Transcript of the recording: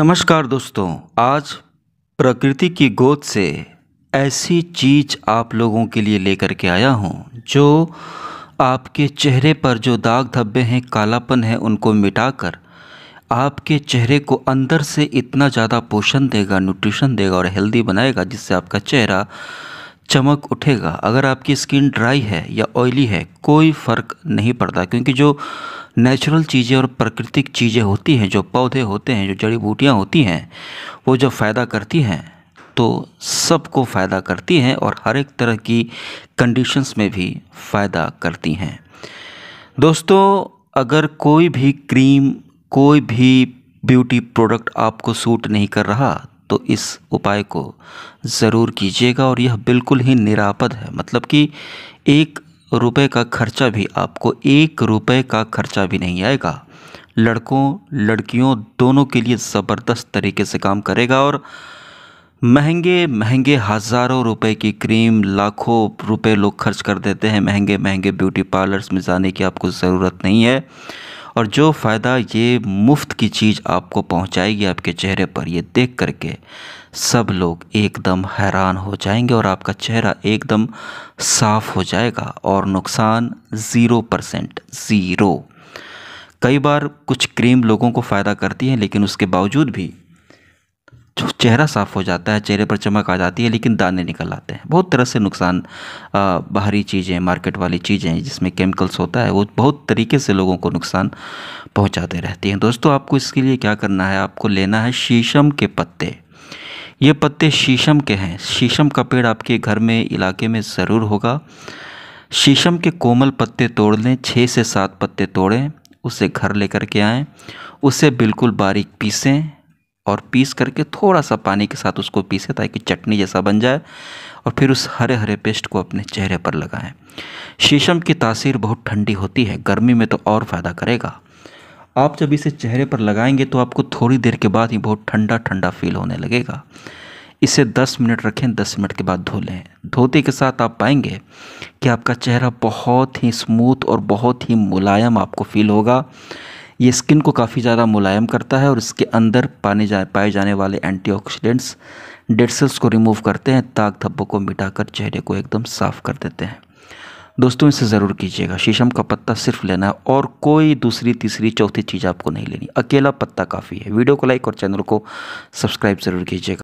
नमस्कार दोस्तों आज प्रकृति की गोद से ऐसी चीज आप लोगों के लिए लेकर के आया हूँ जो आपके चेहरे पर जो दाग धब्बे हैं कालापन है उनको मिटाकर आपके चेहरे को अंदर से इतना ज़्यादा पोषण देगा न्यूट्रिशन देगा और हेल्दी बनाएगा जिससे आपका चेहरा चमक उठेगा अगर आपकी स्किन ड्राई है या ऑयली है कोई फ़र्क नहीं पड़ता क्योंकि जो नेचुरल चीज़ें और प्राकृतिक चीज़ें होती हैं जो पौधे होते हैं जो जड़ी बूटियाँ होती हैं वो जब फ़ायदा करती हैं तो सबको फ़ायदा करती हैं और हर एक तरह की कंडीशंस में भी फ़ायदा करती हैं दोस्तों अगर कोई भी क्रीम कोई भी ब्यूटी प्रोडक्ट आपको सूट नहीं कर रहा तो इस उपाय को ज़रूर कीजिएगा और यह बिल्कुल ही निरापद है मतलब कि एक रुपए का खर्चा भी आपको एक रुपए का खर्चा भी नहीं आएगा लड़कों लड़कियों दोनों के लिए ज़बरदस्त तरीके से काम करेगा और महंगे महंगे हज़ारों रुपए की क्रीम लाखों रुपए लोग खर्च कर देते हैं महंगे महंगे ब्यूटी पार्लर्स में जाने की आपको ज़रूरत नहीं है और जो फ़ायदा ये मुफ्त की चीज़ आपको पहुंचाएगी आपके चेहरे पर ये देख करके सब लोग एकदम हैरान हो जाएंगे और आपका चेहरा एकदम साफ़ हो जाएगा और नुकसान ज़ीरो परसेंट ज़ीरो कई बार कुछ क्रीम लोगों को फ़ायदा करती है लेकिन उसके बावजूद भी चेहरा साफ़ हो जाता है चेहरे पर चमक आ जाती है लेकिन दाने निकल आते हैं बहुत तरह से नुकसान बाहरी चीज़ें मार्केट वाली चीज़ें जिसमें केमिकल्स होता है वो बहुत तरीके से लोगों को नुकसान पहुँचाते रहती हैं दोस्तों आपको इसके लिए क्या करना है आपको लेना है शीशम के पत्ते ये पत्ते शीशम के हैं शीशम का पेड़ आपके घर में इलाके में ज़रूर होगा शीशम के कोमल पत्ते तोड़ लें छः से सात पत्ते तोड़ें उसे घर लेकर के आएँ उसे बिल्कुल बारीक पीसें और पीस करके थोड़ा सा पानी के साथ उसको पीसें ताकि चटनी जैसा बन जाए और फिर उस हरे हरे पेस्ट को अपने चेहरे पर लगाएं शीशम की तासीर बहुत ठंडी होती है गर्मी में तो और फ़ायदा करेगा आप जब इसे चेहरे पर लगाएंगे तो आपको थोड़ी देर के बाद ही बहुत ठंडा ठंडा फील होने लगेगा इसे 10 मिनट रखें 10 मिनट के बाद धो लें धोते के साथ आप पाएंगे कि आपका चेहरा बहुत ही स्मूथ और बहुत ही मुलायम आपको फील होगा ये स्किन को काफ़ी ज़्यादा मुलायम करता है और इसके अंदर पाने जा पाए जाने वाले एंटीऑक्सीडेंट्स डेड सेल्स को रिमूव करते हैं ताक धब्बों को मिटाकर चेहरे को एकदम साफ़ कर देते हैं दोस्तों इसे ज़रूर कीजिएगा शीशम का पत्ता सिर्फ लेना है और कोई दूसरी तीसरी चौथी चीज़ आपको नहीं लेनी अकेला पत्ता काफ़ी है वीडियो को लाइक और चैनल को सब्सक्राइब ज़रूर कीजिएगा